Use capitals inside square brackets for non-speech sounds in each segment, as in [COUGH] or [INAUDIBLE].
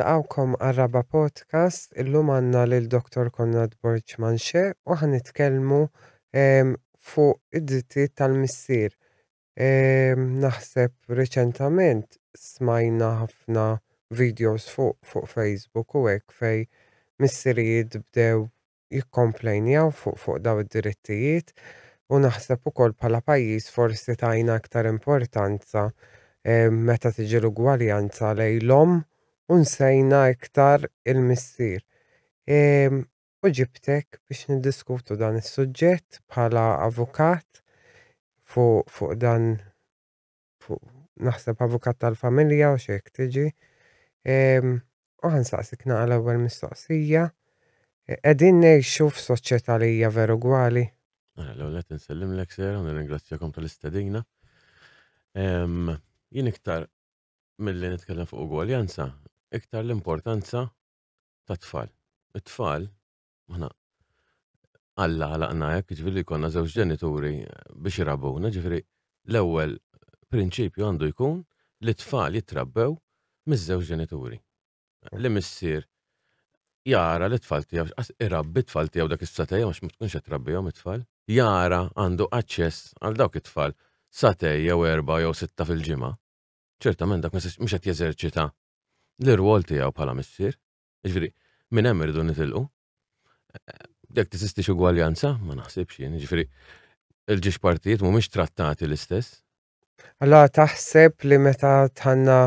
nilqawkom għarraba podcast illum għanna lil dr Konrad Borċ u għan itkelmu ehm, fuq id ditti tal-missir. Ehm, naħseb reċentament smajna ħafna videos fuq fu Facebook u hekk fej missirijiet bdew jikkomplejnjaw fuq fu daw id-drittijiet u naħseb ukoll bħala pajjiż forsi tajna aktar importanza ehm, meta tiġi l-ugwaljanza lejlhom unsejna iktar il-missir. Ehm, u ġibtek biex niddiskutu dan is-suġġett bħala avukat fuq dan fu, naħseb avukat tal-familja u xejk tiġi. Ehm, u ħansaqsik naqla ewwel mistoqsija. E, qegħdin ngħixu soċċeta li hija veru gwali. Mela, L-ewlet nsellim l-ek sera, nirringrazzjakom tal istadina ehm, Jien iktar mill-li nitkellem fuq għansa, iktar l-importanza ta' tfal. It-tfal, maħna, għalla għek, ġifri li konna zewġ ġenituri biex jirabuna, ġifri l-ewel prinċipju għandu jkun li tfal jitrabbew miż-żewġ ġenituri. Li missier jara li tfal tiegħu irabbi tfal tijaw dak is satajja għax ma tkunx qed it-tfal. Jara għandu aċċess għal dawk it-tfal satajja jew erba' jew sitta fil-ġimgħa. Ċertament dak mux qed jeżerċita l-rwol tijaw bħala missier. ġviri, minn hemm irridu nitilqu. Jekk tisistix xugwaljanza, ma naħsibx jien, ġviri, il-ġiex partijiet mhumiex trattati l-istess. Alla taħseb li meta tħanna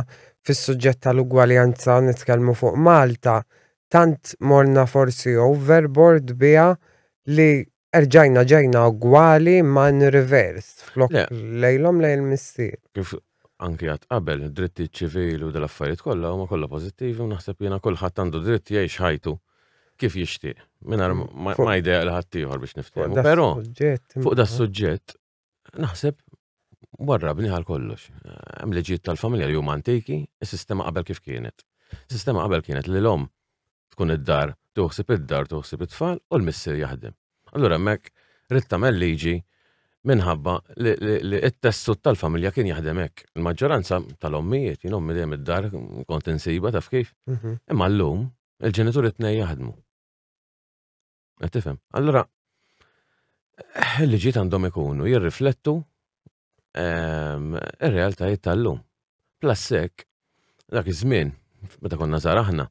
fis-suġġett tal-ugwaljanza nitkellmu fuq Malta, tant morna forsi overboard bija li erġajna ġajna ugwali ma' n-reverse. lejlom lejl missier anki għat qabel dritti ċivil u dal-affarijiet kollha huma kollha pożittivi u naħseb jiena kulħadd għandu dritt jgħix ħajtu kif jixtieq Minar mm, ma jdejqa l ħaddieħor biex niftehmu. Però fuq da suġġett naħseb warra bniħal kollox. Hemm liġijiet tal-familja li huma antiki, is-sistema qabel kif kienet. Sistema qabel kienet li l-om tkun id-dar, tuħsib id-dar, tuħsib it-tfal u l missier jaħdem. Allura hemmhekk rid tagħmel liġi minħabba li it-tessut tal-familja kien jaħdem hekk. Il-maġġoranza tal-ommijiet, jien ommi dem id-dar kont insiba taf kif. Mhm. Imma llum il-ġenituri tnej jaħdmu. Qed tifhem. Allura eh, l ġit għandhom ikunu jirriflettu ehm, ir-realtajiet tal-lum. Plassek, dak iż-żmien, meta konna zaraħna,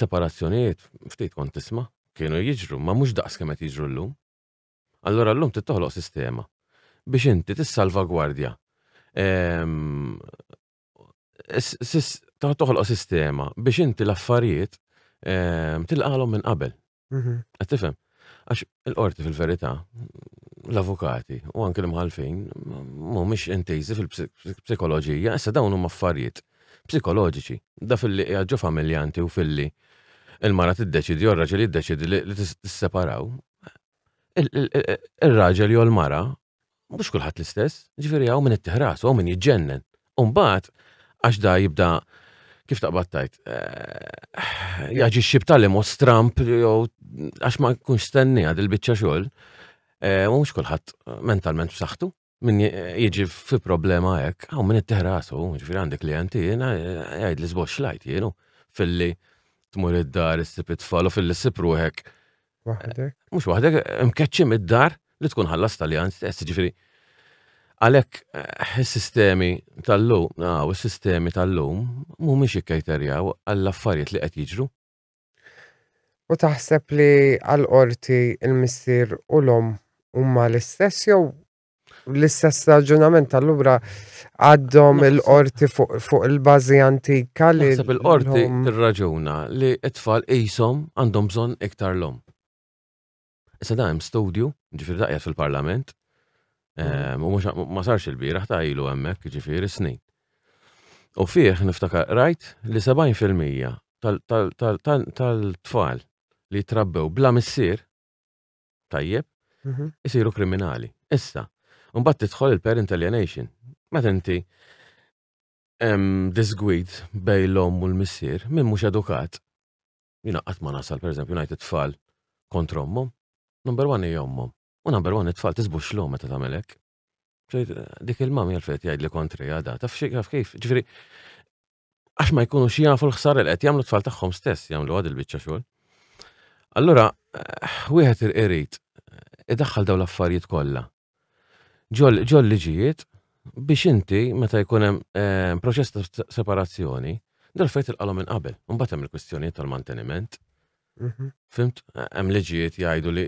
separazzjonijiet, ftit kont tisma' kienu jiġru, ma mhux daqs kemm qed jiġru llum allora l-lum tittoħloq sistema biex inti tissalvagwardja. Ehm, toħloq sistema biex inti l-affarijiet ehm, tilqalhom minn qabel. Mhm. Qed tifhem? Għax il-qorti fil-verità, l-avukati u anke l-mħalfin, mhumiex intejzi fil-psikoloġija, issa dawn huma affarijiet psikoloġiċi. Da fil-li ġo familjanti u fil-li il-mara deċidi u r-raġel deċidi li tisseparaw, il-raġel jew l-mara, mhux kulħadd l-istess, ġifieri hawn min ittiħras, hawn min jiġġennen. mbagħad għax da jibda kif tgħid eh, jaġi xibta li mos Trump, jew għax ma kunx stenni għad il-bicċa xogħol, eh, u mhux kulħadd mentalment b'saħħtu. Min jieġi fi problema hekk, hawn min ittiħrasu, ġifieri għandek klijenti, jiena jgħid li żbox lajt jienu filli tmur id-dar is it-tfal u filli sipru Wahdek? Mux wahdek, mkeċċim id-dar li tkun ħallas tal jan stess, eh, ġifiri. Għalek, eh, s-sistemi tal-lum, ah, u s-sistemi tal-lum, mu miex ikkajterjaw għall-affarijiet li qed jiġru. U taħseb li għal-qorti il-missir u l-om umma l-istess jew l-istess raġunament tal-lura għaddom il-qorti fuq il-bazi antika li. Taħseb il-qorti tirraġuna li t tfal qishom għandhom bżonn iktar l-om. Issa hemm studio, ġifir da' fil-parlament, mm. ehm, u ma sarx il-biraħ ta' ilu hemmhekk ġifiri snin. U fih niftakar rajt li 70% tal-tfal li trabbew bla missier tajjeb mhm. isiru kriminali. Issa, mbagħad tidħol il-parent alienation. Meta inti disgwid bej l-om u l-missier minn mhux edukat. Jina qatt ma nasal pereżempju ngħid it-tfal kontra ommhom. Number one hija U number one it-tfal tisbux l meta tagħmelek. Eh, dik il-mami għalfet jgħid li kontri għada, taf kif, ġifiri, għax ma jkunu xijafu l-ħsar l-qed jagħmlu tfal tagħhom stess, jagħmlu għad il-biċċa xogħol. Allura, eh, wieħed irqirit, eh, idaħħal daw l-affarijiet kollha. Ġol liġijiet biex inti meta jkun hemm proċess ta' separazzjoni, dal fejt il qalom minn qabel, mbagħad hemm il-kwistjonijiet tal-manteniment, Mhm. Fimt, hemm liġijiet jgħidu li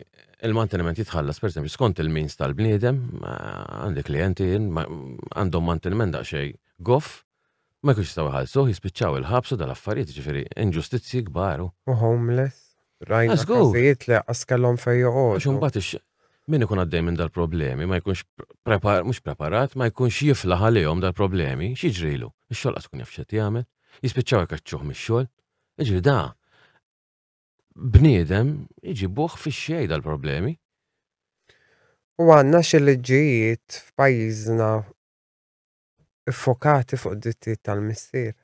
il-manteniment jitħallas, per esempio, skont il-means tal-bniedem, għandi klienti, għandhom manteniment daqxej goff, ma jkunx jistaw ħalsu, jispiċċaw il-ħabsu dal-affarijiet, ġifiri, inġustizzi kbaru. U homeless, rajna kasijiet li għaskallom fejjoqo. Xum batix, min ikun għaddej minn dal-problemi, ma jkunx mux preparat, ma jkunx jifla ħalihom dal-problemi, xieġrilu, il-xol għaskun jafxet jgħamil, jispiċċaw jkaċċuħ mix xol ġifiri da' bniedem iġibuħ fi xej dal-problemi. U għanna xil-ġijiet f'pajizna fokati fuq drittijiet tal-missir.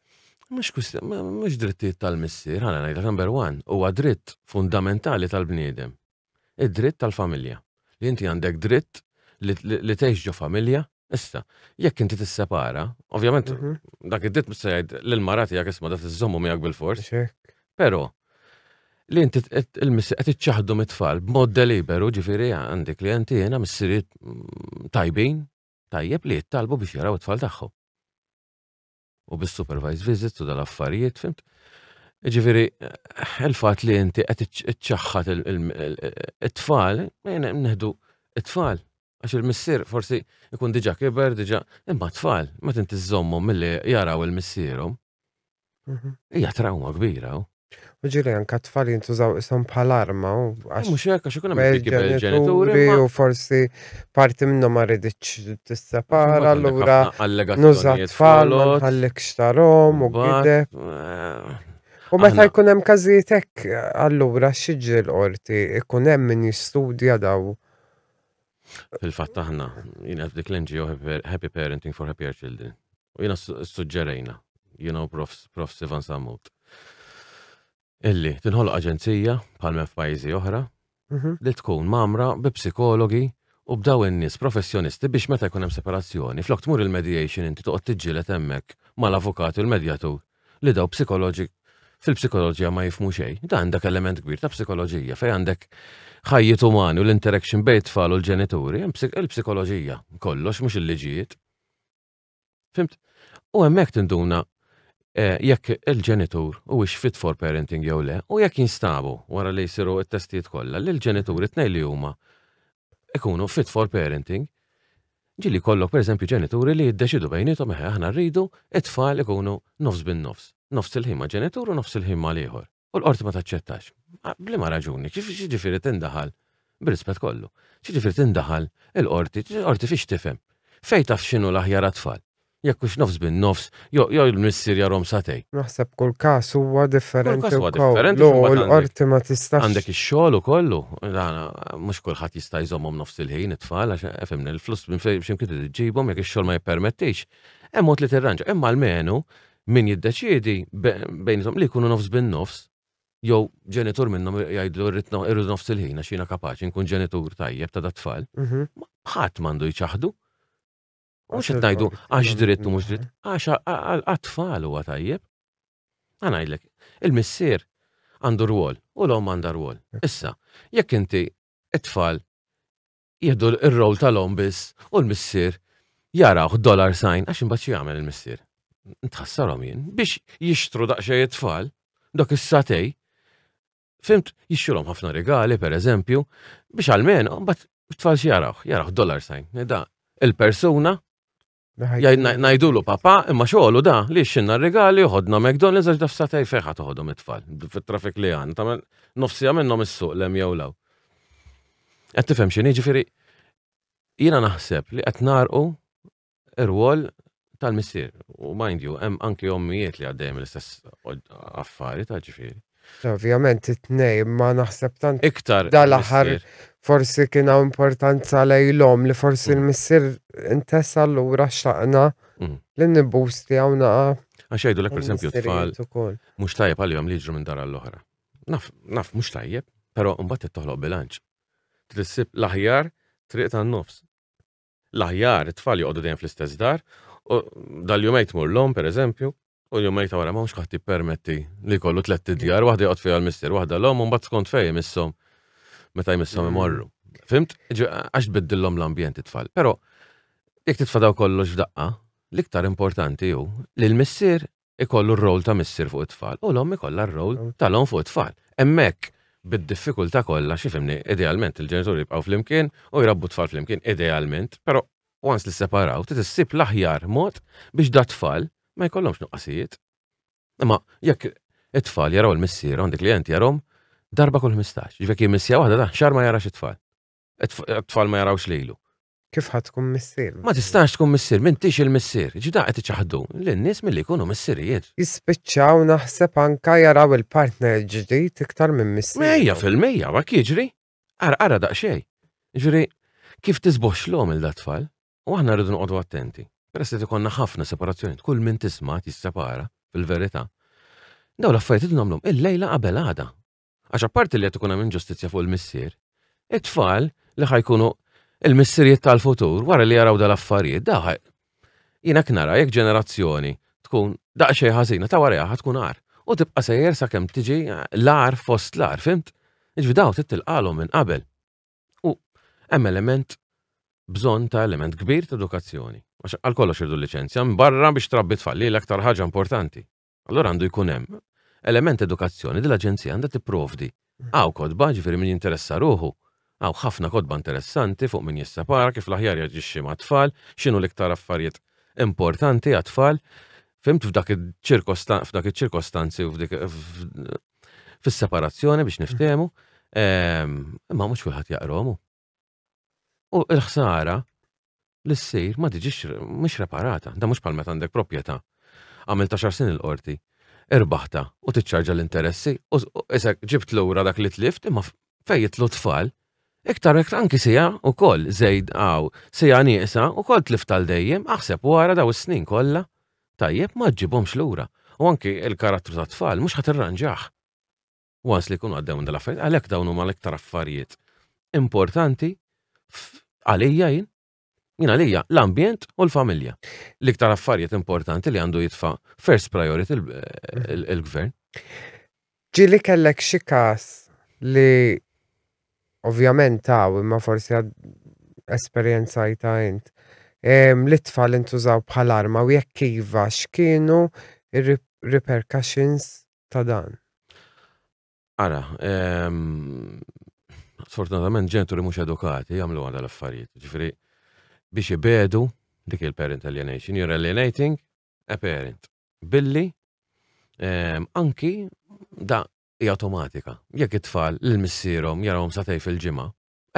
Mux kustan, mux drittijiet tal-missir, għana najda number one, u dritt fundamentali tal-bniedem. Id-dritt tal-familja. Li inti għandek dritt li teħġu familja, issa, jekk inti tissepara, ovvjament, mhm. dak id-dritt mus-sajd l-marati jgħak isma dat iż-zommu miegħek bil-fors. Pero, li inti il-missi qed iċċaħdu mit-tfal b'mod liberu, ġifieri għandi klijenti jiena missieriet mm, tajbin tajjeb li jittalbu biex jaraw it-tfal tagħhom. U bis-supervised visits u dal-affarijiet, fimt? Ġifieri, il-fatt li inti qed iċċaħħat it-tfal, neħdu it-tfal. Għax il-missier forsi ikun diġa kiber, diġa, imma tfal, ma tinti zommom mill-li jaraw il-missierum. Mhm. Ija trauma kbira, Uġili anka tfal jintużaw isom bħal-arma u għax. Mux jekk għax ikun ġenituri. U forsi parti minnhom ma rridx tissepara allura nuża tfal ma nħallek xtarom u għide. Eh, u meta jkun hemm każijiet hekk allura xiġri l-qorti ikun hemm min jistudja daw. Fil-fatt aħna jiena f'dik l-NGO Happy Parenting for Happier Children. U jiena suġġerejna, jiena u Prof Sivan Samut illi tinħol aġenzija minn f'pajjiżi oħra mhm. li tkun mamra bi psikologi u b'daw in-nies professjonisti biex meta jkun hemm separazzjoni flok tmur il-mediation inti toqgħod tiġġieled hemmhekk mal-avukat u l-medjatur li daw psikoloġi fil-psikoloġija ma jifmu xejn. Da għandek element kbir ta' psikoloġija fej għandek ħajjiet umani u l-interaction bejn tfal u l-ġenituri, il-psikoloġija kollox mhux il-liġijiet. Fimt? U hemmhekk tinduna Eh, jekk il-ġenitur u fit for parenting jew le, u jekk jinstabu wara li jisiru t testijiet kollha li l-ġenitur it li huma ikunu fit for parenting, ġili kollok per eżempju ġenituri li jiddeċidu bejnietu meħe aħna rridu it-tfal ikunu nofs bin nofs, nofs il-ħimma ġenitur u nofs il-ħimma liħor. U l-qorti ma taċċettax. Ah, Blima raġuni, ġifiri tindaħal bil-rispet kollu. ġifiri tindaħal il-qorti, l qorti fiex tifhem. Fej taf xinu l-aħjar tfal jekk hux nofs bin nofs, jo l-missir jarom satej. Naħseb kull kas huwa differenti. Huwa differenti. l ma tistax. Għandek ix-xogħol ukollu, mhux kulħadd jista' jżommhom nofs il-ħin it-tfal għax efhem il-flus minn fejn x'imkien tiġibhom jekk ix-xogħol ma jippermettix. Hemm mod li tirranġa, imma l-menu min jiddeċiedi bejnithom li jkunu nofs bin nofs, jew ġenitur minnhom jgħidlu irrid nofs il-ħin għax jiena kapaċi nkun ġenitur tajjeb ta' tfal mhm. Ħadd m'għandu jċaħdu qed ngħidu għax dritt u mux dritt, għax għatfall u għatajjeb. Għanajdlek, il-missir għandu rwol u l-om għanda rwol. Issa, jekk inti it-tfal jieħdu il-rol tal-om biss u l-missir jaraw dollar sign għax imbaċi għamil il-missir. Ntħassarom jien biex jixtru daqsxejn it-tfal, dak is-satej, fimt jixxulhom ħafna regali, per eżempju, biex għalmen, bat tfal xjaraw, jaraħ, dollar sign. Da, il-persuna Najdulu papa, imma xoħlu da, li xinna regali, uħodna McDonald's għax dafsa tej feħat uħodu it-tfal, fit-trafik li għan, ta' nofsi nom il-suq lem jew law. Għed tifem xini ġifiri, jina naħseb li għed narqu ir-wol tal-missir, u mind you, hemm anki ommijiet li għaddejjem l-istess affari ta' ġifiri. Ovvjament, it-nej, ma naħseb tant. Iktar. Dal-aħħar forsi kiena importanza lejlhom li forsi mm. l-missir intessa l-ura xaqna mm. l-nibusti għawna. Għaxajdu l-ek per esempio t-tfal. Mux tajjeb għal-jom li ġru minn dara l-ohra. Naf, naf, mux tajjeb, pero mbatt t-toħloq bilanċ. Trissib l-ħjar triq ta' nofs. L-ħjar t-tfal joqdu dejjem fl-istess dar, u dal jumajt mur l-om per eżempju, U l-jum ta' wara ma' mux permetti li kollu tlet id-djar, wahda jgħod fija l-mister, wahda l-om, un bat skont fej missom meta jmissam mm. imorru. Fimt? Għax biddillom l-ambjent it-tfal. Però jekk tfadaw kollox f'daqqa, l-iktar importanti hu li l-missier ikollu r roll ta' missier fuq it-tfal u l-om ikolla r-rol mm. tal-om fuq it-tfal. Emmek, bid-diffikulta kollha xifimni, idealment il-ġenitur jibqgħu flimkien u jrabbu tfal flimkien idealment, però once li separaw, issib l-aħjar mod biex da tfal ma jkollhomx nuqqasijiet. Imma jekk it-tfal jaraw l-missier għandek klient jarom, darba kull 15. Ġvek jimissija wahda da, xar ma jarax it-tfal. It-tfal ma jarawx lejlu. Kif ħat tkun missir? Ma tistax tkun missir, m'intix il-missir. Ġida qed iċaħdu lin-nies milli jkunu missirijiet. Jispiċċaw naħseb anka jaraw il-partner ġdid iktar minn missir. Mejja fil-mejja, ma jiġri. Ara ara daqsxejn. Ġri, kif tisbox l-om il-datfall? U aħna rridu noqogħdu attenti. Peress li tkunna ħafna separazzjoniet, kull minn tisma' tissepara fil-verità. Daw l-affarijiet nomlum il-lejla qabel għada Għax apparti li qed ikun hemm fuq il-missier, it-tfal li ħajkunu il-missirijiet tal-futur wara li jaraw dal-affarijiet daħ. jina knara jekk ġenerazzjoni tkun daqsxejn ħażina ta' wara tkun ar, u tibqa' sejjer sakemm tiġi l-ar fost l-ar, fimt? Iġvidaw titilqalhom minn qabel. U hemm element bżonn ta' element kbir ta' edukazzjoni. Għax għal kollox irdu licenzja, barra biex trabbi tfalli l-aktar ħaġa importanti. Allora għandu jkun hemm element edukazzjoni dil-Aġenzija għandha tipprovdi. Mm. Għaw kodba ġifieri min jinteressa ruħu. Għaw ħafna kodba interessanti fuq min jissapara kif l-aħjar jaġixxi ma' tfal, x'inhu l-iktar affarijiet importanti għat-tfal. Fimt f'dak iċ-ċirkostanzi u fis-separazzjoni biex niftehmu, mm-hmm. imma mhux wieħed jaqromu. U l-ħsara li ssir ma tiġix mhux reparata, da mhux bħal meta għandek proprjetà. Għamil ta' xarsin il-qorti, irbaħta u tiċċarġa l-interessi u isek ġibt lura dak li tlift imma fej jitlu tfal. Iktar ek anki sija u koll zejd għaw sija nieqsa u koll tlift tal dejjem aħseb wara daw is-snin kollha. Tajjeb ma l lura u anki il-karattru ta' tfal mhux ħadd irranġaħ. Wans li jkunu għaddew dal-affarijiet għalhekk dawn huma l-iktar affarijiet importanti għalija jien jina lija l-ambjent u l-familja. L-iktar affarijiet importanti li għandu jitfa first priority il-gvern. Ġili kellek xi każ li ovvjament taw imma forsi għad esperjenzajta int. Li tfal intużaw bħal arma u jekk iva x'kienu repercussions ta' dan. Ara, sfortunatament ġenturi mhux edukati jagħmlu għanda l-affarijiet. ġifri biex ibedu dik il-parent alienation, you're alienating a parent. Billi, anki da hija automatika. Jekk it-tfal l-missierhom jarawhom satej fil-ġimgħa,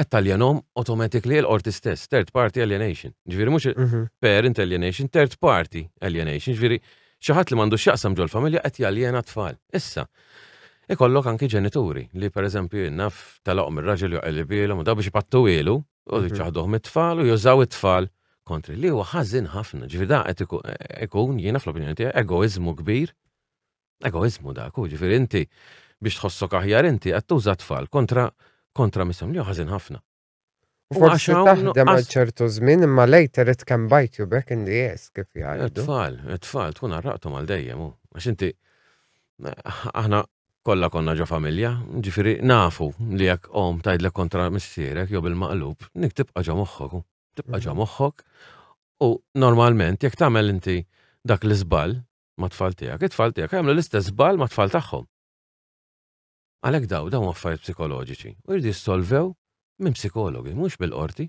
qed automatically l-qorti stess, third party alienation. mm mhux mhm. parent alienation, third party alienation, Ġviri xi ħadd li mandu x'jaqsam ġol familja qed jaljena tfal. Issa, ikollok anki ġenituri li pereżempju naf tal-oqm ir-raġel joqgħel bilhom da biex pattu ilu U li mhm. ċaħduħ it-tfal u jużaw it-tfal kontri li huwa ħażin ħafna. Ġifir da qed ikun jiena fl-opinjoni tiegħek egoizmu kbir. Egoizmu dak, ġifir inti biex tħossok aħjar inti qed tuża tfal kontra kontra misam li ħażin ħafna. Forsi taħdem għal ċertu żmien imma later it can bite you back in the ass kif jgħidu. Tfal, tfal tkun arraqtom għal dejjem hu. Għax inti aħna kolla konna ġo familja, ġifiri nafu li jekk om tajdle kontra missierek jew bil-maqlub, nik tibqa ġo moħħok, tibqa ġo mhm. moħħok. U normalment jekk tagħmel inti dak l izbal ma tfal tiegħek, it-tfal tiegħek l-istess zbal ma tfal tagħhom. Għalhekk daw dawn affarijiet psikoloġiċi u jridu solvew minn psikologi, mhux bil-qorti.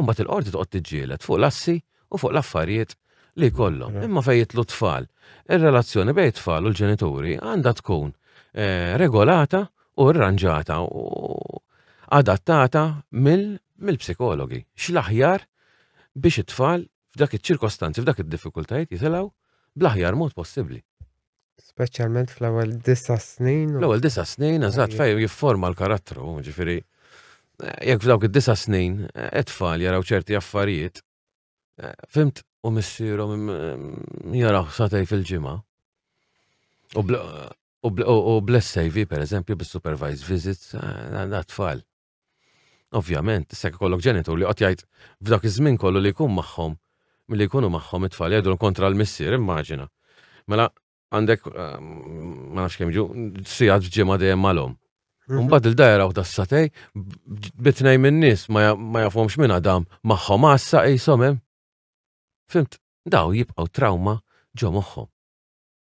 Imbagħad il-qorti toqgħod tiġġieled fuq l-assi u fuq l-affarijiet li kollu. Imma fejn l tfal, ir-relazzjoni bej tfal u l-ġenituri għandha tkun eh, regolata u rranġata u adattata mill-psikologi. xl biex it-tfal f'dak il ċirkostanzi f'dak id-diffikultajiet jitilgħu bl-aħjar mod possibbli. Speċjalment fl-ewwel disa snin. L-ewwel disa snin, eżatt fej jifforma l-karattru, ġifiri. Eh, jekk f'dawk id-disa snin, eh, tfal jaraw ċerti affarijiet, fimt u missierom jaraw satej fil-ġimgħa. U blessejvi, per eżempju, bis-supervised visits, eh, tfal. Ovvjament, sekk kollok ġenitur li qed f'dak iż-żmien kollu li jkun magħhom, milli jkunu magħhom it-tfal jgħidu kontra l-missier, immaġina. Mela għandek ehm, ma nafx kemm ġu sigħat f'ġimgħa dejjem malhom. Mhm. Mbagħad il-dajra u das-satej bitnej min-nies ma jafhomx minn għadam magħhom għassa qishom hemm. Fimt, daw jibqaw trauma ġo moħħom.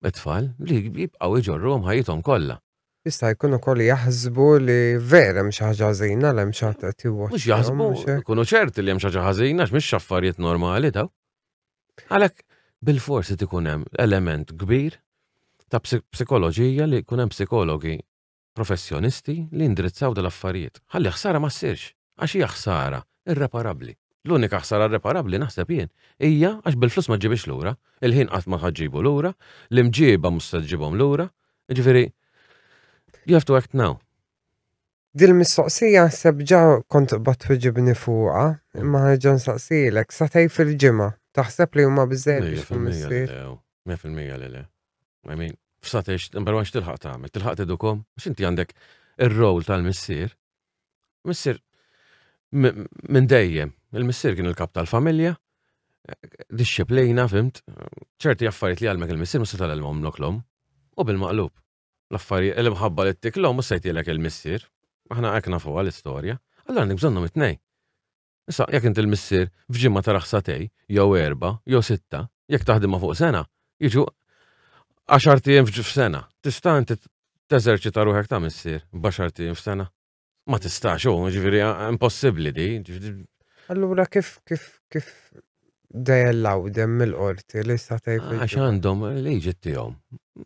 It-tfal li jibqaw iġorruhom ħajjithom kollha. Jista' jkunu koll jaħsbu li vera mx ħaġa ħażina l hemm xi ħadd Mhux jaħsbu, ikunu ċerti li hemm xi ħaġa ħażina x'mhix affarijiet normali daw. Għalhekk bil-forsi tikun hemm element kbir ta' psikoloġija li jkun hemm psikologi professjonisti li indirizzaw dal-affarijiet. Ħalli ħsara ma ssirx, għax hija ħsara irreparabbli. L-unika ħsara reparabli naħseb jien hija għax bil-flus ma ġibix lura, il-ħin qatt ma l lura, l-imġiba musta ġibom l lura, Ġifiri, you have to act now. Dil-mistoqsija ħseb ġa kont qbad ġibni fuqha, imma ħagġan saqsijilek, sa fil-ġimgħa, taħseb li huma biex fil-missier. 100% li le. I mean, f'satex, number x'tilħaq tagħmel, tilħaq tidukom, mhux inti għandek ir rol tal-missier. Missir minn dejjem il-missir kien il-kap tal-familja, disċiplina, fimt, ċerti affarijiet li għalmek il-missir musa tal-elmom l-oklom, u bil-maqlub. L-affarijiet il-mħabba li t-tiklom musa jtilek il-missir, aħna għekna fuq għal istoria għallan nibżonnom it-nej. Issa, jek inti l-missir fġimma ta' raħsatej, jew erba, jew sitta, jek taħdima fuq sena, jiġu għaxartijem f'sena, tista' inti teżerċita ruħek ta' missir, b'għaxartijem f'sena. Ma tistax, u oh, ġifiri, impossibli di, Allura kif kif kif dejellaw dem mill-qorti li sta tgħid. Ah, Għax għandhom liġi tiegħhom.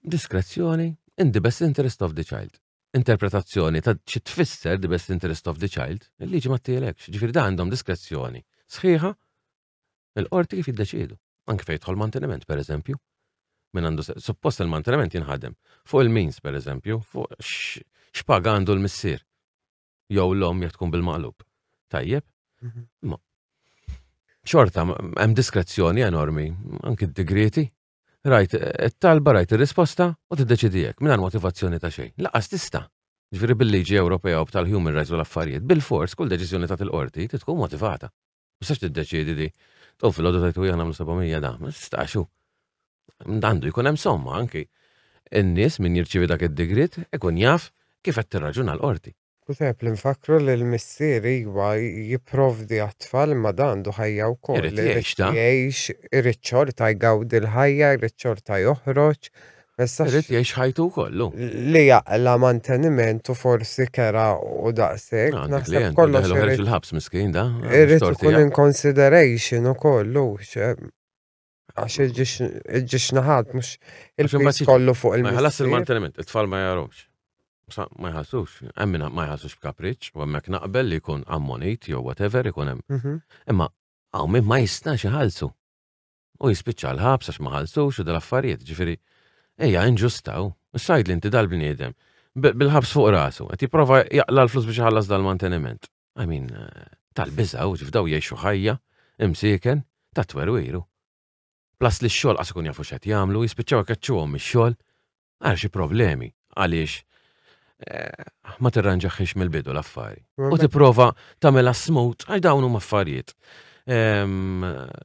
Diskrezzjoni in the best interest of the child. Interpretazzjoni ta' xi tfisser the best interest of the child, il-liġi ma tielekx. Ġifir da għandhom diskrezzjoni. Sħiħa, il-qorti kif jiddeċidu. Anke fejn jidħol manteniment, pereżempju. Min għandu suppost il-manteniment jinħadem. Fuq il-means, pereżempju, fuq x'paga għandu l-missier. Jow l-om jekk tkun bil-maqlub. Tajjeb, Xorta, hemm diskrezzjoni enormi, anki d digrieti Rajt, talba rajt ir-risposta u tiddeċidijek minn motivazzjoni ta' xejn. Laqas tista'. Ġviri bil-liġi Ewropea u tal-human rights u l-affarijiet, bil-fors kull deċiżjoni ta' t-l-orti, qorti tkun motivata. Mistax tiddeċidi di, tof fil-ħodu t jgħan għamlu sabamija da, ma tistaxu. Dandu jkun hemm somma anki. In-nies min jirċivi dak id-digrit ikun jaf kif qed raġuna l-qorti. U tajb li nfakru li l-missier iwa jiprovdi għat-tfal ma dandu ħajja u kol. Jiex, irriċċor ta' jgawdi l-ħajja, irriċċor ta' joħroċ. Irrit jiex ħajtu kollu. Li jaqla mantenimentu forsi kera u daqsek. Naħseb kollu. Irrit il-ħabs miskin da. ikun in consideration u kollu. Għax iġġiċ naħad, mux il-ħabs kollu fuq il-ħabs. Ħalas il-manteniment, it-tfal ma jgħarux ma jħassux, għemmina ma jħassux b'kapriċ, u għemmek naqbel li jkun ammonit, jew whatever ikun hemm. Mhm. Imma għaw min ma jistax jħalsu. U jispiċċa l-ħabs għax ma ħalsux u dal-affarijiet, ġifiri, ejja inġustaw, s-sajd li inti dal-bniedem, bil-ħabs fuq rasu, għet jiprofa jaqla l-flus biex ħallas dal-manteniment. I tal-bizaw, ġifdaw jiexu ħajja, imsiken, tatwer jiru. Plas li x-xol għaskun jafu xet jamlu, jispiċċaw għakċu għom x-xol, għarxi problemi, għaliex Eh, ma tirranġaħħiex mill-bidu l-affari. U tipprova tagħmilha smooth għax dawn huma affarijiet.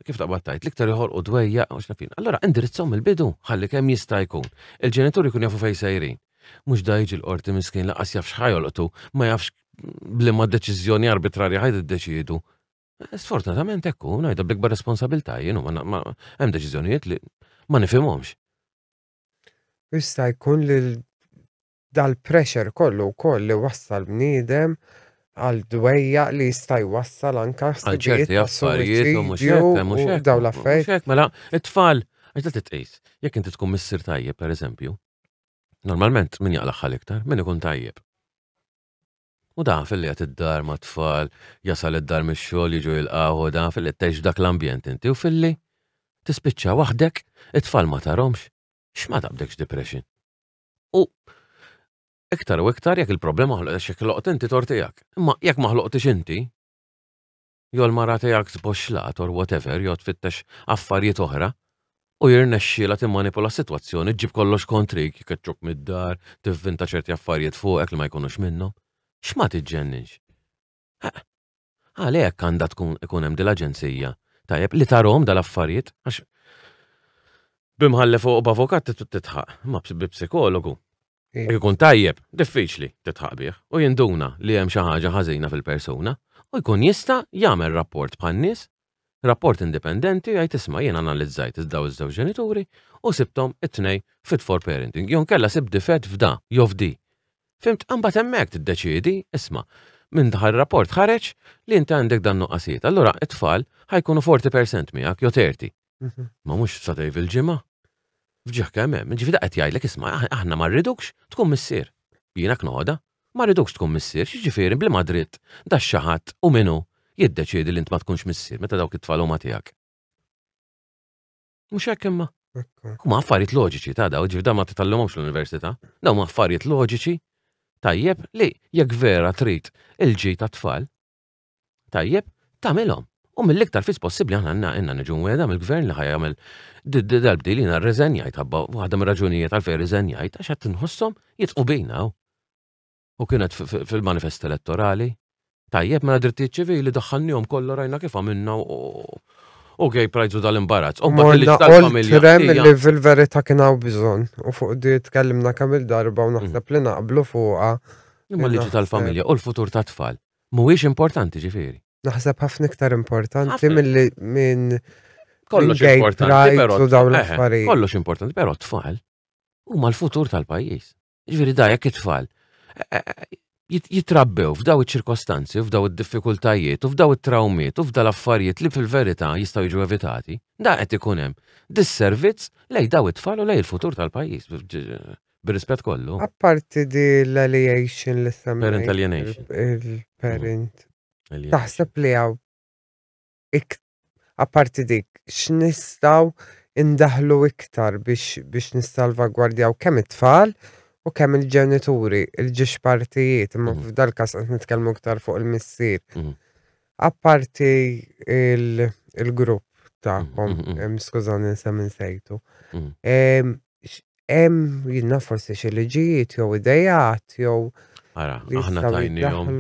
Kif battajt, liktar u dwejja u xnafin. Allora indirizzom il-bidu, ħalli kemm jista' jkun. Il-ġenituri jkun jafu fejn sejrin. Mhux da jiġi l-qorti miskin laqas jafx ħajolqtu, ma jafx blimma deċiżjoni arbitrarja ħajt iddeċidu. Eh, sfortunatament ekku, najda b'ikbar responsabilta, jenu, ma hemm deċiżjonijiet li ma nifhimhomx. Jista' jkun li dal-pressure kollu wkoll li wassal bniedem għal dwejja li jista' jwassal anka ħsibijiet affarijiet u mhux hekk mhux hekk daw l-affarijiet. Mela, it-tfal it-tqis, Jekk inti tkun missir tajjeb pereżempju, normalment min jaqlaħħal iktar, min ikun tajjeb. U da fil-li għat id-dar ma tfal, jasal id-dar mis xogħol jiġu il-qaħu, da fil-li teħx dak l-ambjent inti u fil-li tispiċċa waħdek, it-tfal ma taromx, x'ma tabdekx depression. U iktar u iktar jekk il-problema ħloqtex xek loqt inti tortijak. Imma jekk ma ħloqtix inti, jew l-mara tiegħek tboxxlat or whatever jew tfittex affarijiet oħra u jirnexxiela timmanipula situazzjoni, sitwazzjoni ġib kollox kontrik jkeċċuk mid-dar, tivvinta ċerti affarijiet fuqek li ma jkunux minnhom. X'ma tiġġenninx? Għalhekk għandha tkun ikun hemm dil-aġenzija tajjeb li tarom dal-affarijiet għax bimħallef fuq b'avokat titħaq, ma b'psikologu Ikun tajjeb, diffiċli titħabih u jinduna li hemm xi ħaġa ħażina fil-persuna u jkun jista' jagħmel rapport bħan-nies, rapport indipendenti għaj tisma' jien analizzajt iż-daw iż-żewġ ġenituri u sibtom it-tnej fit for parenting, jon kella sib difett f'da, jew f'di. Fimt, għambat temmek tiddeċiedi, isma, minn daħal rapport ħareċ li inti għandek dan nuqqasiet. Allora, it-tfal ħajkunu 40% miegħek jew 30. Mhm. Ma mhux sa il-ġimgħa, Fġiħ kemmem, ġifida qed jgħidlek isma' aħna ma rridux tkun missier. Jiena knoda, ma rridux tkun missier, ġifieri bli Madrid, da xaħat u minnu jiddeċiedi li int ma tkunx missier meta dawk it tfalu ma tiegħek. Mhux hekk imma. Huma affarijiet loġiċi ta' daw, ġifida ma titallumhomx l-università, daw ma affarijiet loġiċi tajjeb li jekk vera trid il-ġi ta' tfal, tajjeb tagħmilhom. U mill-iktar fis possibli għanna għanna għanna għanna mill-gvern li għanna għanna għanna għanna għanna għabba għanna għanna għanna għanna għax għanna għanna għanna għanna U kienet fil-manifest elettorali. Tajjeb ma mela drittijiet ċivili daħħannihom kollu rajna kif għamilna u għaj prajdu dal-imbarazz. U ma li fil-verita kien hawn u fuq di tkellimna kemm il-darba u mm. naħseb li naqblu fuqha. Imma liġi tal-familja u l-futur tat-tfal. Mhuwiex importanti ġifieri naħseb ħafna iktar importanti mill minn kollox importanti, però eh, affarijiet Kollox importanti, però tfal huma l-futur tal-pajjiż. Ġifieri da jekk it-tfal eh, eh, jitrabbew f'daw iċ-ċirkostanzi, f'daw id-diffikultajiet, u f'daw it-trawmiet, u f'daw affarijiet li fil-verità jistgħu jiġu evitati, da qed ikun hemm disservizz lej daw it-tfal u lej il-futur tal-pajjiż bir-rispett kollu. Apparti di l-alienation li semmejt. Parent alienation. Il-parent Taħseb li għaw. Apparti dik, x'nistgħu indaħlu iktar biex biex nissalvagwardjaw kemm it-tfal u kemm il-ġenituri, il-ġiex partijiet, imma mhm. f'dal każ qed nitkellmu iktar fuq il-missier. Mhm. Apparti il-grupp tagħhom, mhm, skużani nisem insejtu. Hemm jinna forsi xi liġijiet jew idejat jew. Ara, aħna tajnihom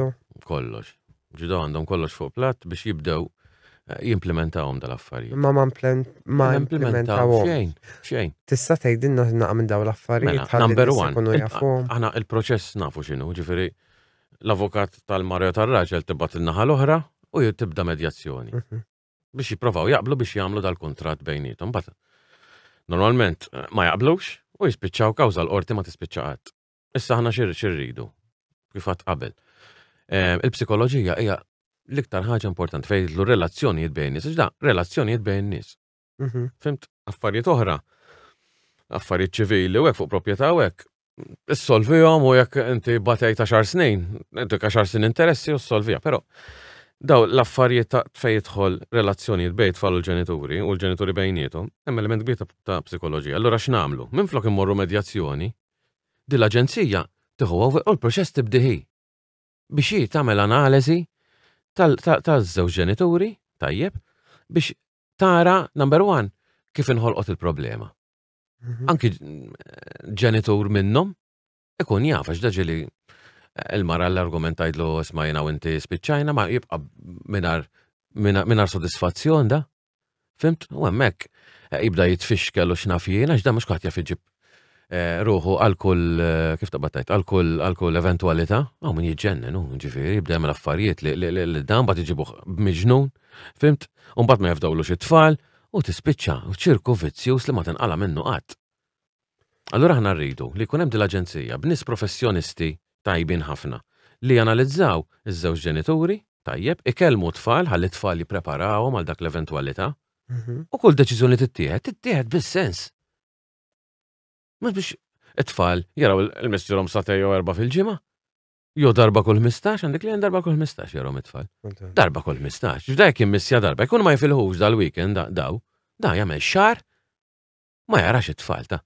kollox ġidu għandhom kollox fuq platt biex jibdew eh, jimplementawhom dal-affarijiet. Ma ma ma implementawhom. Xejn, xejn. Tista' tgħidilna naqam minn dawn l-affarijiet. Mela, number one. Aħna il-proċess nafu x'inhu, ġifieri l-avukat tal-Mario tar-raġel tibgħat il-naħa l-oħra u tibda medjazzjoni. Mhm. Biex jipprovaw jaqblu biex jagħmlu dal-kuntratt bejnietom. Normalment eh, ma jaqblux u jispiċċaw kawża l-qorti ma tispiċċaqat. Issa ħana xirridu. Kif qabel. qabel Eh, il-psikoloġija hija l-iktar ħaġa importanti fejn l relazzjonijiet bejn nies, da relazzjonijiet bejn nies. Mhm. Fimt, affarijiet oħra, affarijiet ċivili u fuq proprjetà u hekk. Issolvihom u jekk inti batej ta' xar snin, inti ka' xar snin interessi u solvija, però daw l-affarijiet ta' fejn jidħol relazzjonijiet bejn tfal l-ġenituri u l-ġenituri bejnietom, hemm element kbir ta' psikoloġija. Allura x'namlu? Minflok immorru medjazzjoni, din l-aġenzija tieħu u l-proċess tibdiħi biex tagħmel analiżi taż-żewġ ġenituri, tajjeb, biex tara, number one, kif inħolqot il-problema. Mhm. Anki eh, ġenitur minnom, ikun jaf daġi li eh, il-mara l argumentajt lo isma jina u inti spiċċajna ma jibqa minar sodisfazzjon soddisfazzjon da. Fimt, u għemmek, jibda eh, jitfix u xnafijina, għax da mux jaf fiġib Eh, ruħu għal-kull, eh, kif battajt, għal-kull eventualita, għaw minn jġennen, ġifiri, jibda jgħamil affarijiet li dan bat iġibuħ b'miġnun, fimt, un bat ma jafdawlu it tfal, u tispiċċa u ċirku s li ma tinqala minnu qatt. Allura ħna rridu li kunem dil-aġenzija b'nis professjonisti tajbin ħafna li analizzaw iż-żewġ ġenituri tajjeb ikelmu tfal ħalli tfal jippreparawhom għal dak l-eventwalità mhm. u kull deċiżjoni tittieħed tittieħed bis-sens. Mux biex it-tfal jaraw il-mistjurom satejo erba fil-ġima. Jo darba kol 15, għandek li darba kol 15 jarom it-tfal. Darba kol 15, ġdaj kim missja darba, jkun ma jfilħux dal-weekend daw, da jgħamil xar, ma jarax it-tfal ta.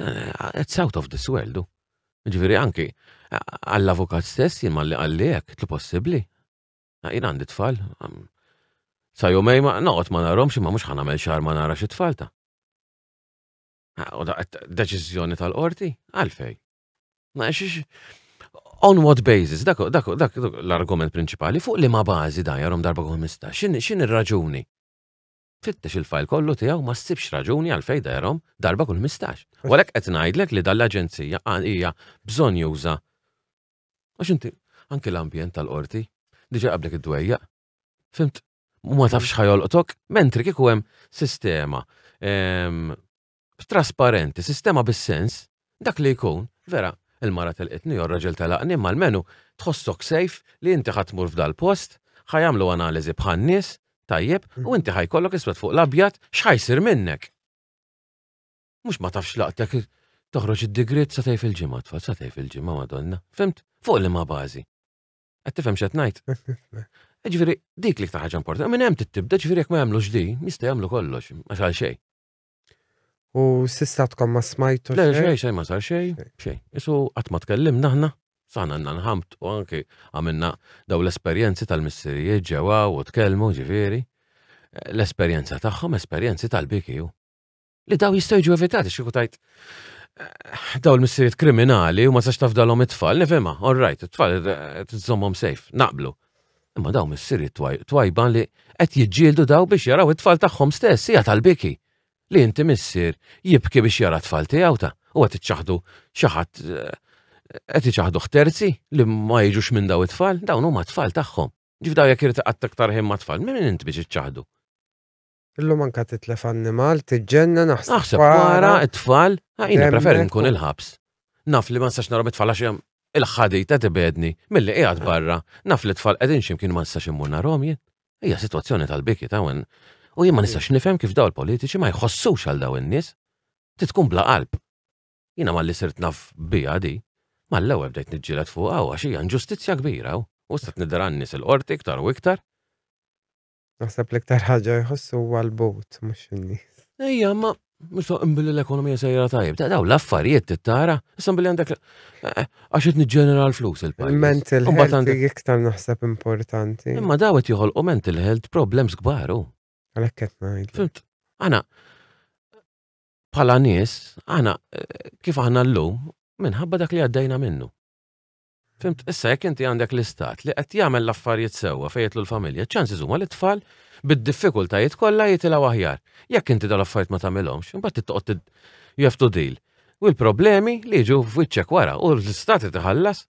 Eh, it's out of this world, Ġviri anki, għall-avukat stess jien ma li għallijek, t-possibli. Ah, jien għandi tfal. Sa jomej ma noqot ma narom, ma mux ħanamel xar ma narax it-tfal ta. Ah, deċizjoni tal-qorti? Għalfej. Ma On what basis? Dak, dak, dak, l-argument prinċipali fuq li ma bazi da jarom darba komista. Xin, il-raġuni? Fittex il-fajl kollu tijaw ma s-sibx raġuni għalfej da jarom darba kull mistax. Walek qed ngħidlek li dal-aġenzija ah, hija bżonn juża. Għaxinti, inti anke l-ambjent tal-qorti diġa għablek id-dwejja. Fimt, ma tafx ħajolqtok mentri kikwem hemm sistema trasparenti, sistema bis-sens, dak li jkun, vera, il-mara tal-qitni u raġel tal-aqni mal-menu, tħossok sejf li inti ħatmur f'dal-post, ħajamlu analizi nies tajjeb, mm. u inti ħajkollok iswed fuq l-abjat xħajsir minnek. Mux ma tafx laqtek toħroġ id-digrit sa tajf il-ġimma, tfal sa tajf il-ġimma madonna, fimt, fuq li ma bazi. Għed tifem xed najt. [LAUGHS] Ġviri, dik li ħaġa importanti, minn hemm tibda ġviri jek ma jagħmlux ġdi, jista' jagħmlu kollox, għax għal xejn. U sissa tkom ma smajtu. Le, xej, xej, ma sar xej, xej. Isu għatma ma tkellim naħna, sana għanna nħamt u anki għamilna daw l-esperienzi tal missiri ġewa u tkellmu ġifiri. L-esperienza taħħom, esperienzi tal-bikiju. Li daw jistajġu evitati xiku tajt eh, daw l-missirijiet kriminali u ma sax tafdalom it-tfal, nifema, all right, it-tfal eh, t-zommom sejf, naqblu. Imma daw missirijiet twajban li għet jġildu daw biex jaraw it-tfal taħħom stess, hija tal-biki li inti missier jibki biex jara tfal tiegħu ta' u qed iċċaħdu xi ħadd eh, qed iċaħdu xterzi li ma jiġux minn daw it-tfal, dawn huma tfal tagħhom. Ġifdaw jekk irid aktar ħin ma' tfal, minn inti biex iċċaħdu. Illum anka titlef annimal, tiġġenna naħseb. Naħseb wara t tfal għajna preferi nkun il-ħabs. Naf li ma sax narob it-tfal għax il-ħadi ta' tibedni, mill-li qiegħed barra, naf li t-tfal għedin ximkien man nsax immur narhom jien. Hija sitwazzjoni tal-biki ta' U jimma nistax nifhem kif daw l politiċi ma jħossux għal daw in-nies. Titkun bla qalb. Jiena ma li sirt naf bija di, ma l-ewwel bdejt niġġieled fuq għaw għax hija ġustizja kbira u stat nidran n-nis l qorti iktar u iktar. Naħseb l-iktar ħaġa jħossu għal-bot, mhux in-nies. Ejja, ma mux imbili l-ekonomija sejra tajib, ta' daw l-affarijiet t-tara. issa billi għandek għaxet nġenera l-flus il-pajis. Mental health iktar naħseb importanti. Imma daw qed joħolqu mental health problems kbaru. Fimt, għana, pala nis, għana, kif għana l-lum, minħabba dak li għaddejna minnu. Fimt, issa jek inti għandek l-istat li qed jagħmel l-affarijiet sewwa fejtlu l-familja, ċansi huma li tfal bid-diffikultajiet kollha jitila aħjar. Jekk inti dal-affarijiet ma tagħmilhomx, imbagħad titqgħod jeftu dil. U l-problemi li jiġu f'wiċċek wara u l-istat itħallas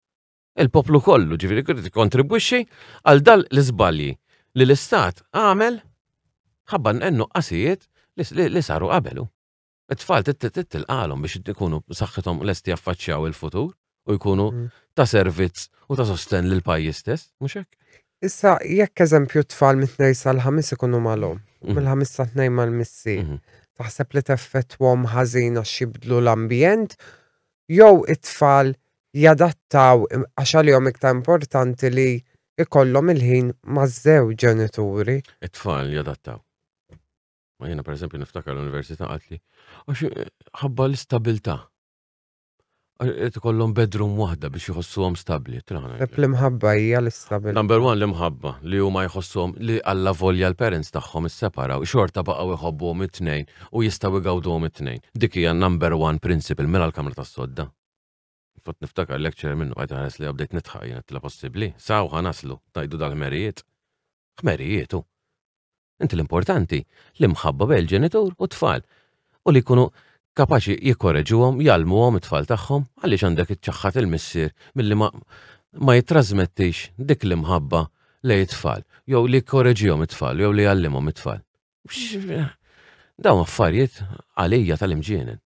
il-poplu kollu ġifieri kontribwixxi għal dal l-iżbalji li l-istat għamel ħabba ennu qasijiet li saru qabelu. It-tfal tilqalhom biex ikunu l lesti jaffaċċjaw il-futur u jkunu mm. ta' servizz u ta' sosten l pajjiż stess, mhux hekk? Issa jekk eżempju tfal mitnej sal-ħamis ikunu malhom, mhm. mill-ħamis sa tnej mal-missi, mhm. taħseb li teffettwhom ħażin għax xibdlu l-ambjent, jew it-tfal jadattaw għaxalihom iktar importanti li ikollhom il-ħin maż ġenituri. It-tfal jadattaw. Ma jena per esempio niftakar l-Università għatli, għax ħabba l-istabilta. Għet kollom bedroom wahda biex jħossu għom stabli. L-imħabba hija l-istabilta. Number one l-imħabba li huma jħossu għom li għalla volja l-parents taħħom s-separaw, xorta u jħobbu għom it-tnejn u jistaw għawdu għom it-tnejn. Dik hija number one principle mela l-kamra tas sodda Fot niftakar lecture minnu għajt għares li għabdejt nitħajjen t-la possibli. Saw għanaslu, tajdu dal-merijiet. Merijiet Inti l-importanti li mħabba bel ġenitur u tfal u li jkunu kapaċi jikorreġuhom jalmuhom it-tfal tagħhom għaliex għandek iċċaħħat il-missier milli ma, ma jitrazmettix dik li imħabba lej it-tfal jew li jkorreġihom it-tfal jew li jgħallimhom it-tfal. Dawn affarijiet għalija tal imġienin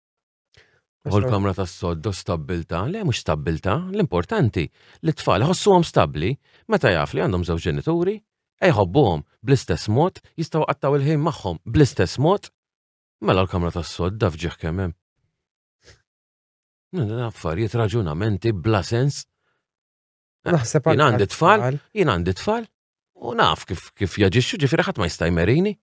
U l-kamra tas soddu stabilta, le mhux stabilta, l-importanti li tfal tfal ħossuhom stabbli meta jaf li għandhom żewġ ġenituri Ejħobbuhom bl-istess mod jistgħu qattaw il-ħin magħhom bl-istess mod mela l-kamra tas-sodda f'ġeħ kemm hemm. Affarijiet raġunamenti bla sens. Eh, jien għandi tfal, jien għandi tfal, u naf kif kif jaġixxu ġifieri ħadd ma jista' jmerini.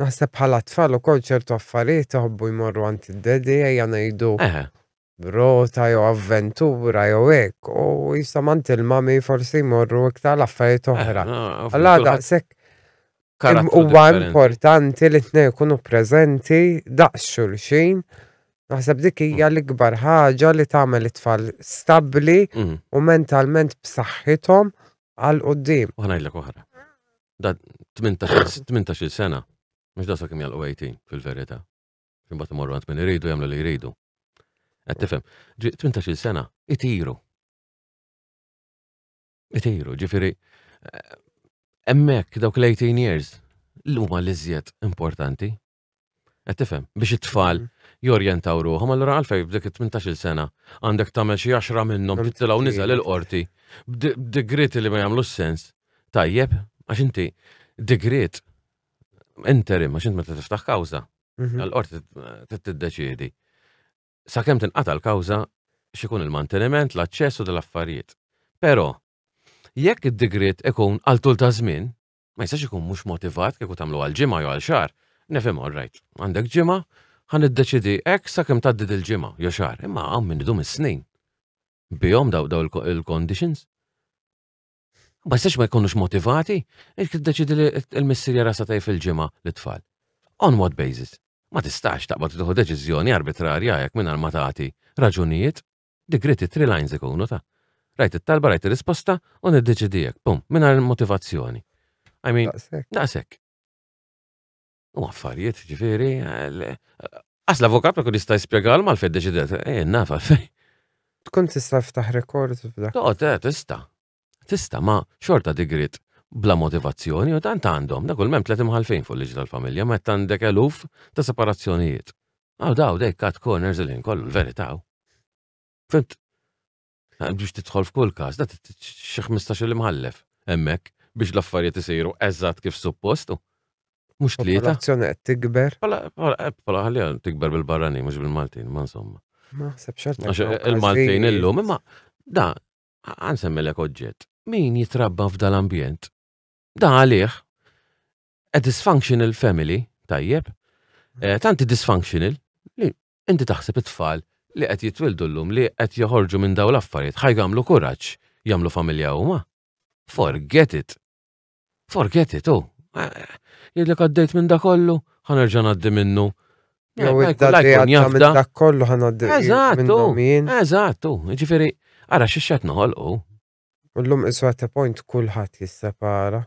Naħseb bħala tfal ukoll ċertu affarijiet iħobbu jmorru anti id-dedi ejja ngħidu. Eh rota jew avventura jew hekk u jista' il-mami forsi jmorru iktar l-affarijiet eh, oħra. Alla daqshekk huwa importanti li tnej jkunu preżenti daqs xulxin. Naħseb dik hija mm. l-ikbar ħaġa li tagħmel it-tfal stabbli mm. u mentalment b'saħħithom għal qudiem. U ngħidlek oħra. Da 18 sena, mhux da sakemm jgħalqu 18 fil-verità. Imbagħad imorru għand min iridu jagħmlu li jridu. Għattifem, tifem, 18 sena, itiru. Itiru, ġifiri, emmek dawk l-18 years, l-huma l importanti. Għattifem, biex it-tfal jorjentaw ruħom, allora għalfej b'dik 18 sena, għandek tamel xi 10 minnhom titlaw niżel il-qorti, b'degrit li ma s sens. Tajjeb, għax inti degrit interim għax inti ma tiftaħ kawża. Għal-qorti tiddeċiedi sakemm tinqata l-kawża xikun il-manteniment l-aċċessu dell-affarijiet. Però, jekk id-digrit ikun għal tul ta' żmien, ma jistax ikun mhux motivat kieku tagħmlu għal ġimgħa jew għal xahar, nefhem right. Għandek ġimgħa, ħan iddeċidi hekk sakemm tgħaddi il-ġimgħa jew xahar, imma hawn minn dum is-snin. Bihom daw daw il-conditions. Ma jistax ma jkunux motivati, jek tiddeċidi li l-missirja rasa tajf il-ġimgħa l-tfal. On what basis? ma tistax taqbad tieħu deċiżjoni arbitrarja jekk minn ma tagħti raġunijiet, it three lines ikunu ta' rajt it-talba, rajt ir-risposta u nid-deċidijek, pum, minn motivazzjoni. I mean, daqshekk. U affarijiet, ġifieri, Għas l-avokat ma kun jista' jispjegal mal fed deċidet, eh, nafa fej. Tkun tista' ftaħ rekord f'dak. tista'. Tista' ma xorta digrit bla motivazzjoni u tant għandhom, da kull mem tlet imħalfejn fuq liġi tal-familja, ma għandek eluf ta' separazzjonijiet. Għaw daw dek kat corners l-in kollu l-veritaw. Fimt, biex titħol f'kull każ, da xi 15 l-imħallef, hemmhekk biex l-affarijiet isiru eżatt kif suppostu. Mhux tlieta. Azzjoni tikber. Pala eh, ħalli tikber bil-barrani mux bil-Maltin, ma insomma. Ma sebxart. Il-Maltin illum imma da għan semmilek oġġett. Min jitrabba f'dal-ambjent Da għalih, a dysfunctional family, tajjeb, mm-hmm. eh, tanti dysfunctional, li inti taħseb it-tfal li qed jitwildu llum li qed joħorġu minn daw l-affarijiet jagħmlu kuraġġ jagħmlu familja huma. Forget it. Forget it, u. Oh. Eh, jidlek għaddejt minn da kollu, ħan ħanerġa' ngħaddi minnu. Jew eh, id minn da kollu Eżattu, eżattu, ġifieri, ara xi u. noħolqu. lum is ta' point kulħadd jissepara.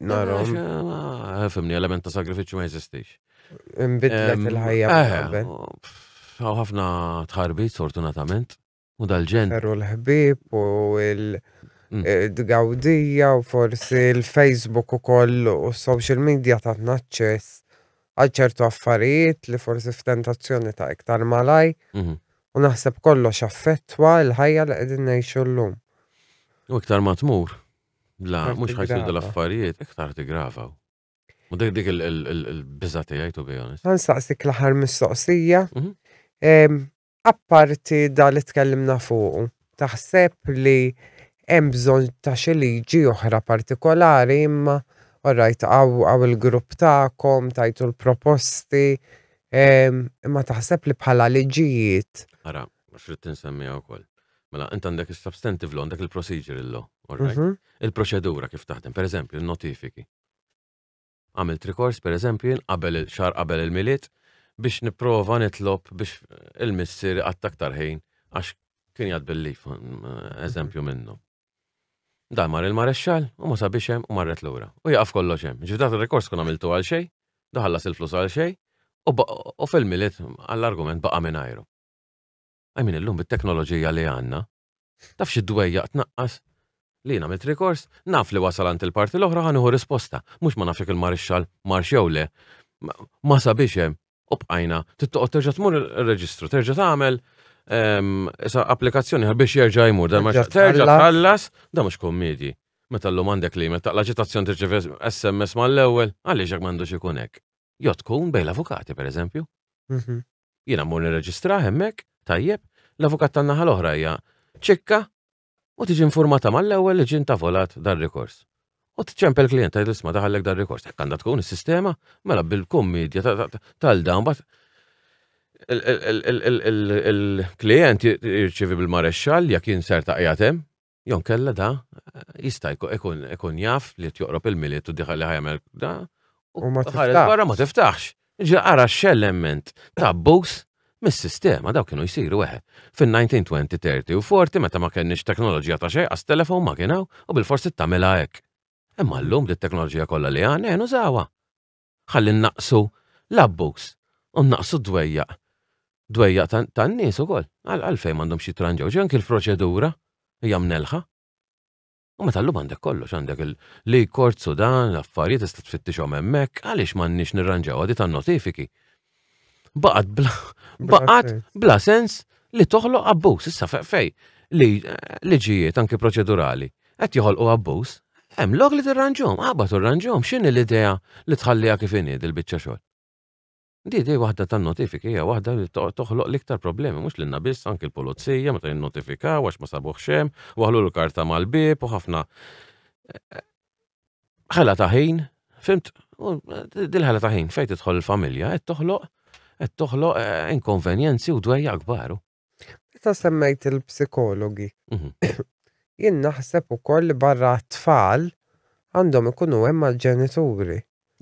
Narom. Ah, Femni, element ta' sagrifiċu ma' jesistix. Imbidlet il-ħajja. Eh, għaw ħafna tħarbit, sfortunatament. U dal-ġen. Ferru l-ħbib u l mm. eh, gawdija u forsi l facebook u koll u social media ta' naċċess għalċertu affarijiet li forsi f'tentazzjoni ta' iktar malaj mhm. u naħseb kollox affettwa l-ħajja li qegħdin ngħixu llum. U iktar ma tmur, La, mux ħajtu dal-affarijiet, iktar tigravaw. U dik dik il bizzati tijaj, to be honest. Għan saqsik laħar mistoqsija. Mhm. Apparti dal li tkellimna fuq, taħseb li hemm bżonn ta' xi liġi oħra partikolari imma orrajt għaw il-grupp ta'kom, tajtu l-proposti, imma taħseb li bħala liġijiet. Ara, mux rrit tinsemmi għaw kol. Mela, int għandek il-substantive law, għandek il-procedure il-law, mhm. Il-proċedura kif taħdem, per eżempju, il-notifiki. Għamil trikors, per eżempju, qabel il-xar qabel il-miliet, biex niprofa nitlob biex il-missir għattak ħin, għax kien jgħad billif, eżempju mhm. minnu. Da mar il-marexxal, u ma sabiex hemm u marret lura. U jaqaf kollox hemm. Ġifdat il-rekors kun għamiltu għal xej, daħallas il-flus għal xej, u fil-miliet għall-argument baqa' minn ajru l illum bit-teknoloġija li għanna. Taf xi dwejja tnaqqas. Li mit rikors, naf li wasal għant il-parti l-oħra ħanuħu risposta. Mux ma nafxek il-marixxal, marx jew le. Ma sabiex hemm, u bqajna, tittoqgħod terġa' tmur il reġistru terġa' tagħmel issa applikazzjoni għal jirġa jerġa' jmur, dan ma terġa' tħallas, da mhux kommedji. Meta llum għandek li meta l-aġitazzjoni tirċevi SMS mal-ewwel, għaliex għalli m'għandux ikun hekk. Jo tkun bejn l-avukati pereżempju. Mhm. Jiena mmur nirreġistra hemmhekk, Tajjeb, l-avukat tan naħa l-oħra hija u tiġi informata mal-ewwel li ġin tavolat dar-rikors. U tċempel klient tajt l-isma daħallek dar-rikors, hekk għandha tkun is-sistema mela bil-kummedja tal-dan bat il-klient jirċivi bil-marexxall jekk jinser ta' qiegħed jon kella da jista' ikun jaf li tjoqrob il-miliet u diħalli ħajamel da. U ma tiftaħx. Barra ma tiftaħx. xellement ta' bus mis-sistema daw kienu jisiru eħe. Fin-1920, 30 u 40 meta ma kenniex teknoloġija ta' xejn għas telefon ma kienaw u bil-forsi tagħmilha hekk. Imma llum lum di teknoloġija kollha li għan, għenu zawa. Ħalli naqsu l-abbuż u naqsu dwejjaq. Dwejjaq tan-nies ukoll għalfejn m'għandhom xi tranġew ġanki l-proċedura hija nelħa. U meta llum għandek kollox għandek li kort dan l-affarijiet tista' tfittixhom hemmhekk għaliex m'għandniex nirranġaw għadi tan-notifiki baqat bla, baqat bla sens li toħloq abbuż issa fej li liġijiet anki proċedurali qed joħolqu abbuż. Hemm lok li tirranġhom, qabad tirranġhom, x'inhi l-idea li tħalliha kif inhi il-biċċa xogħol. Di di waħda ta' notifiki hija waħda li toħloq l-iktar problemi, mhux lilna biss anki l-pulizija meta jinnotifikaw għax ma sabuħ xem, waħlu l-karta mal-bib u ħafna eh, Ħala ta' ħin, fimt, eh, dil ħela ta' ħin fejn tidħol il-familja qed toħloq qed toħloq eh, inkonvenjenzi u dwej jakbaru. Meta semmejt il-psikologi, mhm. [COUGHS] jien naħseb ukoll barra t-tfal għandhom ikunu hemm għal-ġenituri.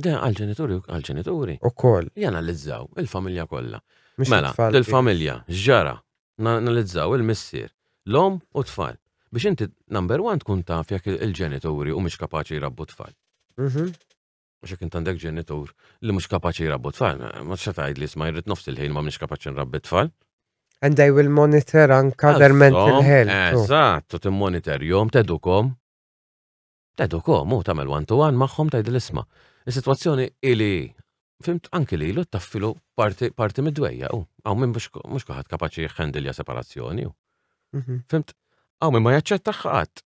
Da għal-ġenituri, għal-ġenituri. U koll. Janalizzaw il-familja kollha. Mela, il-familja, ġara, nanalizzaw il-missier, l-om u tfal. Biex inti number one tkun taf jekk il-ġenituri u mhix kapaċi jrabbu tfal. Mhm. Mux kien għandek ġenitur li mux kapaċi jirabbu tfal, ma xatajt li sma jirrit nofs il-ħin ma mux kapaċi nrabbi tfal. And they will monitor anka their mental health. Oh. Eżatt, tu monitor jom, tedukom. Tedukom, u tamel one to one maħħom tajd l-isma. Il-situazzjoni ili, fimt anki li lu taffilu parti midwejja, u għaw minn mux kuħat kapaċi jħendilja separazzjoni. Mhm. Fimt, għaw minn ma jaċċettaxħat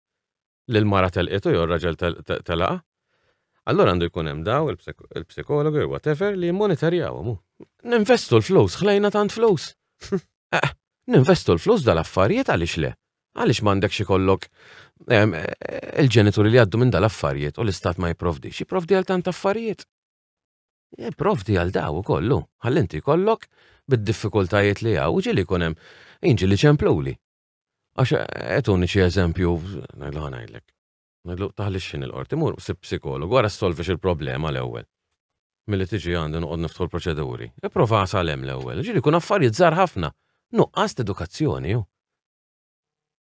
l-mara tal-qitu, jo raġel tal-laqa, Allora għandu jkun hemm daw il-psikologu jew whatever li mu. Ninvestu l-flus, ħlejna tant flus. [LAUGHS] Eh, ninvestu l-flus dal-affarijiet għaliex le. Għaliex m'għandek xi kollok ehm, eh, il-ġenituri li għaddu minn dal-affarijiet u l-istat ma jiprovdi. Xi provdi għal tant affarijiet. Provdi għal daw u kollu. Għallinti kollok bid-diffikultajiet li għaw ġili kunem inġili ċempluli. Għax għetuni eh, xie eżempju, najlu għanajlek. Nidlu taħli xin il-qorti, mur si psikologu, għara solvix il-problema l-ewel. Mill-li tiġi għandu noqod niftu l-proċeduri. Iprofa għasalem l-ewel, ġiri kun affarijiet zar ħafna. Nuqqas edukazzjoni ju.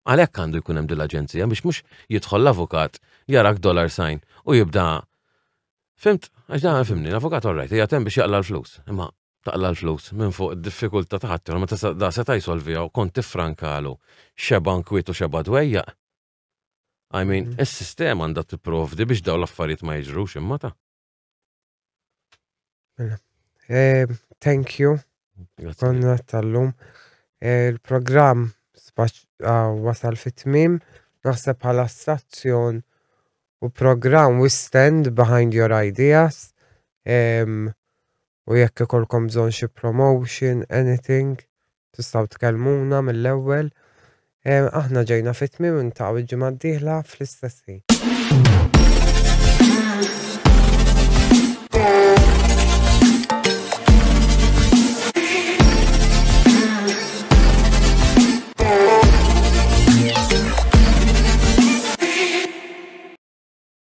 Għalek għandu jkun hemm dil-aġenzija biex mhux jidħol l-avukat jarak dollar sign u jibda. Fimt, għax daħan fimni, l-avukat orrajt, jgħatem biex jgħalla l-flus. Imma taqla l-flus minn fuq diffikulta taħattu, ma da se jisolvija u konti frankalu xeba nkwiet u xeba dwejja, I mean, mhm. il-sistema għandha tipprovdi biex daw l-affarijiet ma jiġrux immata. Mela. Thank you. Konna tal-lum. Il-program eh, ah, wasal fit-tmim, naħseb għala stazzjon u program we stand behind your ideas. U jekk kolkom zon xie promotion, anything, t Kelmuna mill-ewwel. Aħna ġejna fit-tmim ta' il-ġimgħa fl-istessi.